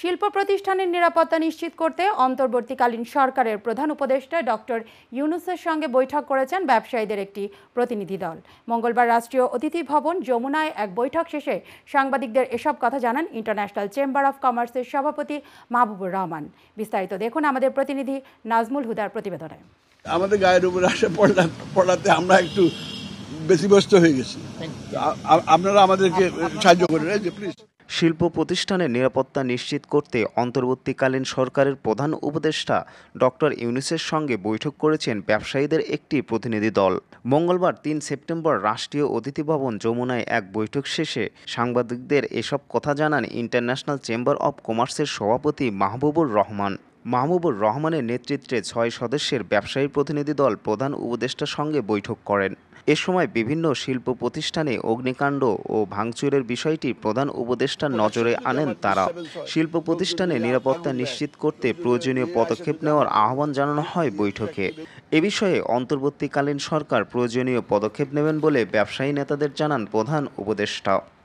শিল্প প্রতিষ্ঠানের নিরাপত্তা নিশ্চিত করতে অন্তর্বর্তীকালীন সরকারের প্রধান উপদেষ্টা ডক্টর ইউনুসের সঙ্গে বৈঠক করেছেন ব্যবসায়ীদের একটি প্রতিনিধি দল মঙ্গলবার রাষ্ট্রীয় অতিথি ভবন যমুনায় এক বৈঠক শেষে সাংবাদিকদের এসব কথা জানান ইন্টারন্যাশনাল চেম্বার অফ কমার্সের সভাপতি মাহবুবুর রহমান বিস্তারিত দেখুন আমাদের প্রতিনিধি নাজমুল হুদার প্রতিবেদনে আমাদের গায়ের উপরে আসে পড়াতে আমরা একটু বেশি ব্যস্ত হয়ে গেছি আপনারা আমাদেরকে সাহায্য করেন প্লিজ শিল্প প্রতিষ্ঠানের নিরাপত্তা নিশ্চিত করতে অন্তর্বর্তীকালীন সরকারের প্রধান উপদেষ্টা ডক্টর ইউনুসের সঙ্গে বৈঠক করেছেন ব্যবসায়ীদের একটি প্রতিনিধি দল মঙ্গলবার তিন সেপ্টেম্বর রাষ্ট্রীয় অতিথি ভবন যমুনায় এক বৈঠক শেষে সাংবাদিকদের এসব কথা জানান ইন্টারন্যাশনাল চেম্বার অব কমার্সের সভাপতি মাহবুবুর রহমান মাহবুবুর রহমানের নেতৃত্বে ছয় সদস্যের ব্যবসায়ী প্রতিনিধি দল প্রধান উপদেষ্টার সঙ্গে বৈঠক করেন এ সময় বিভিন্ন শিল্প প্রতিষ্ঠানে অগ্নিকাণ্ড ও ভাঙচুরের বিষয়টি প্রধান উপদেষ্টার নজরে আনেন তারা শিল্প প্রতিষ্ঠানে নিরাপত্তা নিশ্চিত করতে প্রয়োজনীয় পদক্ষেপ নেওয়ার আহ্বান জানানো হয় বৈঠকে এ বিষয়ে অন্তর্বর্তীকালীন সরকার প্রয়োজনীয় পদক্ষেপ নেবেন বলে ব্যবসায়ী নেতাদের জানান প্রধান উপদেষ্টা